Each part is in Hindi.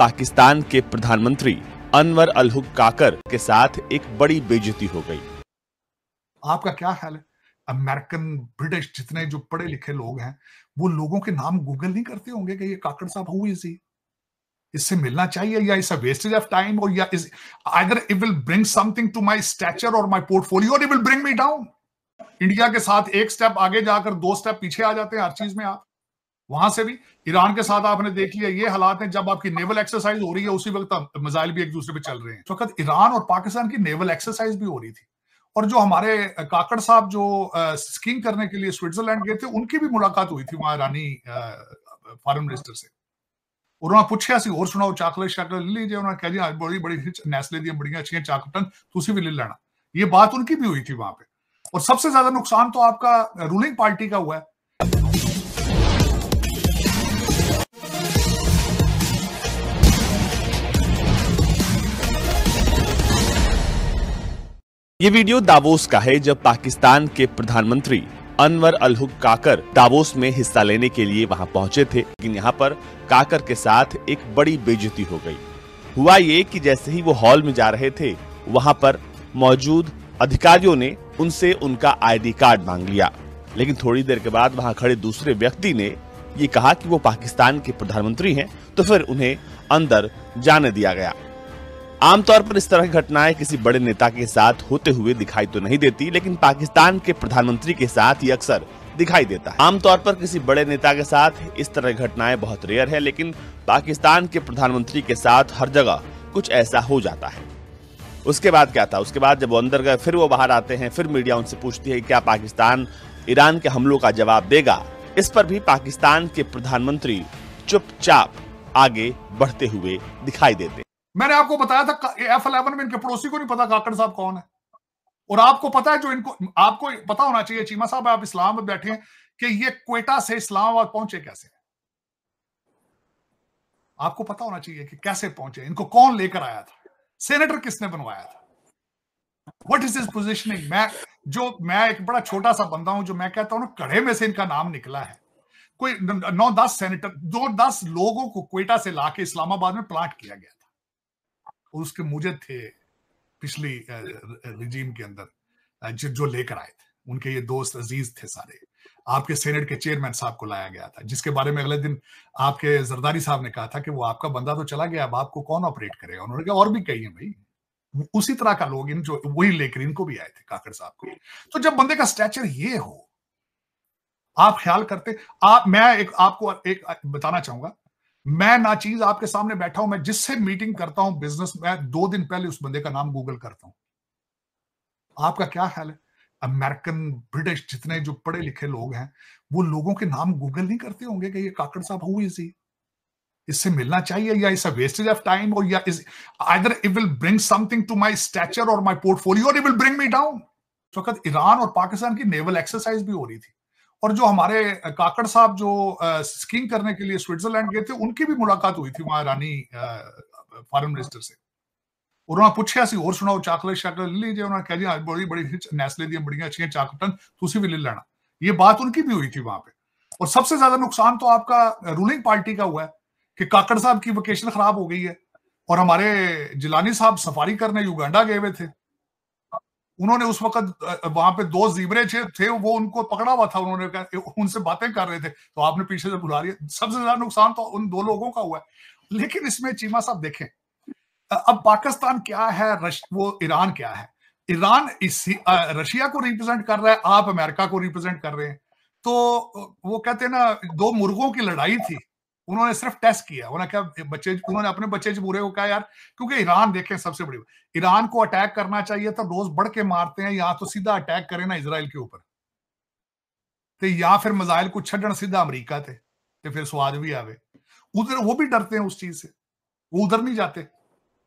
पाकिस्तान के प्रधानमंत्री अनवर अलहुक काकर के साथ एक बड़ी बेजती हो गई आपका क्या ख्याल है अमेरिकन ब्रिटिश जितने जो पढ़े लिखे लोग हैं वो लोगों के नाम गूगल नहीं करते होंगे कि ये काकड़ साहब हुई सी इससे मिलना चाहिए या इस वेस्टेज ऑफ टाइम और या इस either it will bring something to my stature और माय पोर्टफोलियो और it will bring me down India के साथ एक स्टेप आगे जाकर दो स्टेप पीछे आ जाते हैं हर चीज में आप वहां से भी ईरान के साथ आपने देख लिया ये हालात हैं जब आपकी नेवल एक्सरसाइज हो रही है उसी वक्त मिसाइल भी एक दूसरे पे चल रहे हैं वक्त ईरान और पाकिस्तान की नेवल एक्सरसाइज भी हो रही थी और जो हमारे काकड़ साहब जो स्कीइंग करने के लिए स्विट्जरलैंड गए थे उनकी भी मुलाकात हुई थी वहां ईरानी फॉरन मिनिस्टर से उन्होंने पूछा सी और सुनाओ चाकलेट शाकलेट ले लीजिए उन्होंने कह दिया हाँ, बड़ी बड़ी नैसले दी बड़ी अच्छी चाकटन तुसी तो भी ले लेना ये बात उनकी भी हुई थी वहां पे और सबसे ज्यादा नुकसान तो आपका रूलिंग पार्टी का हुआ है ये वीडियो दावोस का है जब पाकिस्तान के प्रधानमंत्री अनवर अलहुक काकर दावोस में हिस्सा लेने के लिए वहां पहुंचे थे लेकिन यहां पर काकर के साथ एक बड़ी बेजती हो गई हुआ ये कि जैसे ही वो हॉल में जा रहे थे वहां पर मौजूद अधिकारियों ने उनसे उनका आईडी कार्ड मांग लिया लेकिन थोड़ी देर के बाद वहां खड़े दूसरे व्यक्ति ने ये कहा कि वो पाकिस्तान के प्रधानमंत्री हैं तो फिर उन्हें अंदर जाने दिया गया आमतौर पर इस तरह की घटनाएं किसी बड़े नेता के साथ होते हुए दिखाई तो नहीं देती लेकिन पाकिस्तान के प्रधानमंत्री के साथ ही अक्सर दिखाई देता है आमतौर पर किसी बड़े नेता के साथ इस तरह की घटनाएं बहुत रेयर है लेकिन पाकिस्तान के प्रधानमंत्री के साथ हर जगह कुछ ऐसा हो जाता है उसके बाद क्या था उसके बाद जब वो अंदर गए फिर वो बाहर आते हैं फिर मीडिया उनसे पूछती है क्या पाकिस्तान ईरान के हमलों का जवाब देगा इस पर भी पाकिस्तान के प्रधानमंत्री चुपचाप आगे बढ़ते हुए दिखाई देते मैंने आपको बताया था एफ अलेवन में इनके पड़ोसी को नहीं पता काकड़ साहब कौन है और आपको पता है जो इनको आपको पता होना चाहिए चीमा साहब आप इस्लाम में बैठे हैं कि ये कोयटा से इस्लामाबाद पहुंचे कैसे आपको पता होना चाहिए कि कैसे पहुंचे इनको कौन लेकर आया था सेनेटर किसने बनवाया था वट इज इज पोजिशनिंग मैं जो मैं एक बड़ा छोटा सा बंदा हूं जो मैं कहता हूं कड़े में से इनका नाम निकला है कोई नौ दस सेनेटर दो दस लोगों को क्वेटा से लाके इस्लामाबाद में प्लांट किया गया उसके मुझे थे पिछली रिजीम के अंदर जो लेकर आए थे उनके ये दोस्त अजीज थे सारे आपके सेनेट के चेयरमैन साहब को लाया गया था जिसके बारे में अगले दिन आपके जरदारी साहब ने कहा था कि वो आपका बंदा तो चला गया अब आपको कौन ऑपरेट करेगा उन्होंने कहा और भी कही है भाई उसी तरह का लोग इन जो वही लेकर इनको भी आए थे काकड़ साहब को तो जब बंदे का स्टैचर ये हो आप ख्याल करते आप मैं एक आपको एक बताना चाहूंगा मैं ना चीज आपके सामने बैठा हूं मैं जिससे मीटिंग करता हूं बिजनेस मैं दो दिन पहले उस बंदे का नाम गूगल करता हूं आपका क्या ख्याल है अमेरिकन ब्रिटिश जितने जो पढ़े लिखे लोग हैं वो लोगों के नाम गूगल नहीं करते होंगे कि ये काकड़ साहब हुई सी इससे मिलना चाहिए या इस वेस्टेज ऑफ टाइम और या is either it will bring something to my stature और माय पोर्टफोलियो और it will bring me down उस वक्त ईरान और पाकिस्तान की नेवल एक्सरसाइज भी हो रही थी और जो हमारे काकड़ साहब जो स्कीइंग करने के लिए स्विट्जरलैंड गए थे उनकी भी मुलाकात हुई थी वहां रानी फॉरेन मिनिस्टर से उन्होंने पूछा सी और सुनाओ चाकलेट शाकलेट ले लीजिए उन्होंने कह दिया हाँ, बड़ी बड़ी नैसले दी बड़ी अच्छी चाकटन तुम भी ले लेना ये बात उनकी भी हुई थी वहां पे और सबसे ज्यादा नुकसान तो आपका रूलिंग पार्टी का हुआ है कि काकड़ साहब की वोकेशन खराब हो गई है और हमारे जिलानी साहब सफारी करने युगांडा गए हुए थे उन्होंने उस वक्त वहां पे दो जीवरे थे वो उनको पकड़ा हुआ था उन्होंने उनसे बातें कर रहे थे तो आपने पीछे से बुला लिया सबसे ज्यादा नुकसान तो उन दो लोगों का हुआ है लेकिन इसमें चीमा साहब देखें अब पाकिस्तान क्या है वो ईरान क्या है ईरान इसी रशिया को रिप्रेजेंट कर रहा है आप अमेरिका को रिप्रेजेंट कर रहे हैं तो वो कहते हैं ना दो मुर्गों की लड़ाई थी उन्होंने सिर्फ टेस्ट किया उन्होंने क्या बच्चे उन्होंने अपने बच्चे बुरे को कहा यार क्योंकि ईरान देखें सबसे बड़ी ईरान को अटैक करना चाहिए था तो रोज बढ़ के मारते हैं या तो सीधा अटैक करें ना इसराइल के ऊपर तो या फिर मिजाइल को छड़न सीधा अमरीका थे तो फिर स्वाद भी आवे उधर वो भी डरते हैं उस चीज से वो उधर नहीं जाते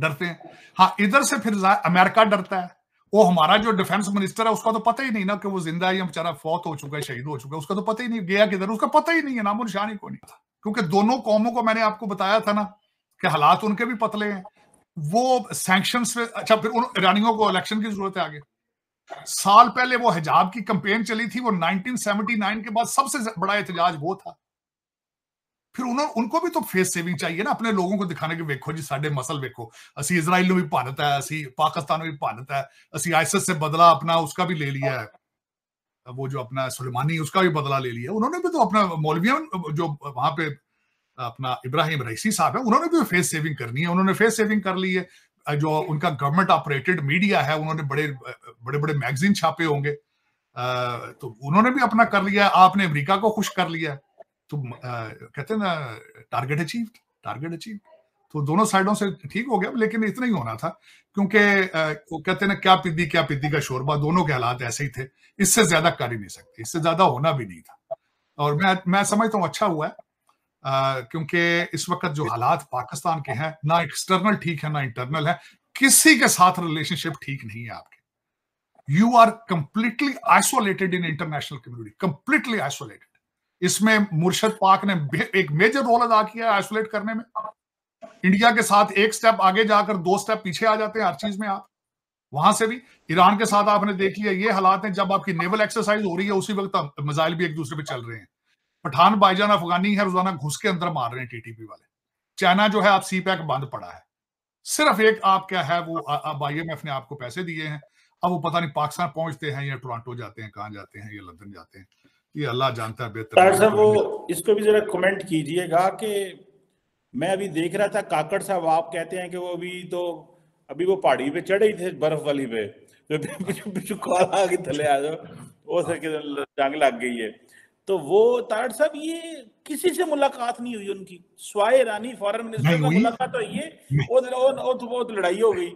डरते हैं हाँ इधर से फिर अमेरिका डरता है वो हमारा जो डिफेंस मिनिस्टर है उसका तो पता ही नहीं ना कि वो जिंदा है या बेचारा फौत हो चुका है शहीद हो चुका है उसका तो पता ही नहीं गया किधर उसका पता ही नहीं है नामो निशान ही को नहीं था क्योंकि दोनों कौमों को मैंने आपको बताया था ना कि हालात उनके भी पतले हैं वो सैंक्शन अच्छा फिर उन ईरानियों को इलेक्शन की जरूरत है आगे साल पहले वो हिजाब की कंपेन चली थी वो 1979 के बाद सबसे बड़ा एहतजाज वो था फिर उन्होंने उनको भी तो फेस सेविंग चाहिए ना अपने लोगों को दिखाने के वेखो जी साढ़े मसल वेखो असी इसराइल में भी भारत है असी पाकिस्तान में भी भारत है असी आइसिस से बदला अपना उसका भी ले लिया है वो जो अपना सुलेमानी उसका भी बदला ले लिया उन्होंने भी तो अपना मौलविया जो वहां पे अपना इब्राहिम रईसी साहब है उन्होंने भी फेस सेविंग करनी है उन्होंने फेस सेविंग कर ली है जो उनका गवर्नमेंट ऑपरेटेड मीडिया है उन्होंने बड़े बड़े बड़े मैगजीन छापे होंगे तो उन्होंने भी अपना कर लिया आपने अमरीका को खुश कर लिया तो कहते हैं ना टारगेट अचीव टारगेट अचीव तो दोनों साइडों से ठीक हो गया लेकिन इतना ही होना था क्योंकि वो कहते हैं ना क्या पिद्दी क्या पिद्दी का शोरबा दोनों के हालात ऐसे ही थे इससे ज्यादा कर ही नहीं सकते इससे ज्यादा होना भी नहीं था और मैं मैं समझता हूँ अच्छा हुआ है क्योंकि इस वक्त जो हालात पाकिस्तान के हैं ना एक्सटर्नल ठीक है ना इंटरनल है किसी के साथ रिलेशनशिप ठीक नहीं है आपके you are completely isolated in international community completely isolated इसमें मुर्शद पाक ने एक मेजर रोल अदा किया आइसोलेट करने में इंडिया के साथ एक स्टेप आगे जाकर दो स्टेप पीछे आ जाते हैं हर चीज में आप वहां से भी ईरान के साथ आपने देख लिया ये हालात हैं जब आपकी नेवल एक्सरसाइज हो रही है उसी वक्त मिजाइल भी एक दूसरे पे चल रहे हैं पठान बाईजान अफगानी है रोजाना घुस के अंदर मार रहे हैं टीटीपी वाले चाइना जो है आप सी पैक बंद पड़ा है सिर्फ एक आप क्या है वो अब आई ने आपको पैसे दिए हैं अब वो पता नहीं पाकिस्तान पहुंचते हैं या टोरंटो जाते हैं कहाँ जाते हैं या लंदन जाते हैं ये अल्लाह जानता है बेहतर वो इसको भी जरा कमेंट कीजिएगा कि मैं अभी देख रहा था काकड़ साहब आप कहते हैं कि वो अभी तो अभी वो पहाड़ी पे चढ़े ही थे बर्फ वाली पे तो कॉल थले आ जाओ वो जंग लग गई है तो वो तारड़ साहब ये किसी से मुलाकात नहीं हुई उनकी स्वाय रानी फॉरेन मिनिस्टर से मुलाकात तो हुई है वो, वो, तो बहुत लड़ाई हो गई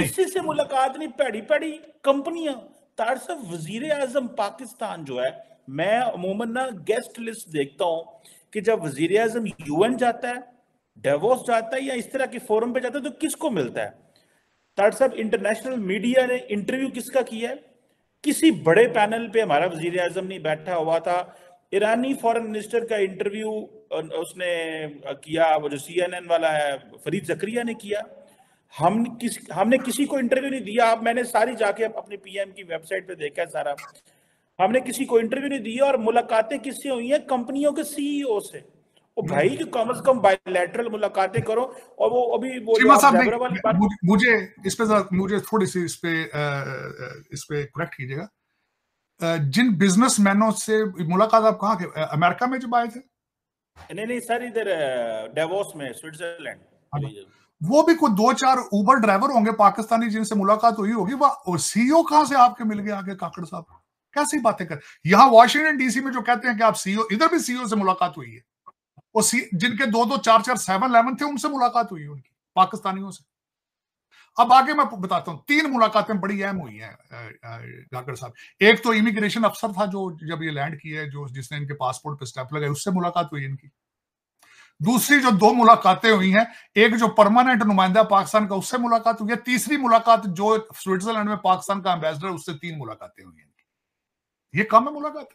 किसी से मुलाकात नहीं पैड़ी पैड़ी कंपनियां तार साहब वजीर आजम पाकिस्तान जो है मैं अमूमन ना गेस्ट लिस्ट देखता हूँ कि जब वजीर आजम यूएन जाता है डेवोस जाता है या इस तरह के फोरम पे जाता है तो किसको मिलता है साहब इंटरनेशनल मीडिया ने इंटरव्यू किसका किया है किसी बड़े पैनल पे हमारा वजीर आजम नहीं बैठा हुआ था ईरानी फॉरेन मिनिस्टर का इंटरव्यू उसने किया वो जो सी वाला है फरीद जक्रिया ने किया हम किस हमने किसी को इंटरव्यू नहीं दिया आप मैंने सारी जाके अपने पीएम की वेबसाइट पे देखा है सारा हमने किसी को इंटरव्यू नहीं दिया और मुलाकातें किससे हुई है कंपनियों के सीईओ e से भाई जो हम्म। कम से कम बायोलैटरल मुलाकातें करो और वो अभी वो मुझे, मुझे इस पे मुझे थोड़ी सी इस पे इस पे करेक्ट कीजिएगा जिन बिजनेस मैनों से मुलाकात आप कहा के अमेरिका में जब आए थे नहीं नहीं सर इधर डेवोस में स्विट्जरलैंड हाँ वो भी कुछ दो चार उबर ड्राइवर होंगे पाकिस्तानी जिनसे मुलाकात हुई होगी वह सीईओ e कहां से आपके मिल गए आगे काकड़ साहब कैसी बातें कर यहाँ वॉशिंगटन डीसी में जो कहते हैं कि आप सीईओ e इधर भी सीईओ e से मुलाकात हुई है और जिनके दो दो चार चार सेवन इलेवन थे उनसे मुलाकात हुई उनकी पाकिस्तानियों से अब आगे मैं बताता हूँ तीन मुलाकातें बड़ी अहम हुई हैं डाकर साहब एक तो इमिग्रेशन अफसर था जो जब ये लैंड किया है जो जिसने इनके पासपोर्ट पे स्टैप लगाए उससे मुलाकात हुई इनकी दूसरी जो दो मुलाकातें हुई हैं एक जो परमानेंट नुमाइंदा पाकिस्तान का उससे मुलाकात हुई है तीसरी मुलाकात जो स्विट्जरलैंड में पाकिस्तान का एम्बेसडर उससे तीन मुलाकातें हुई हैं ये कम है मुलाकातें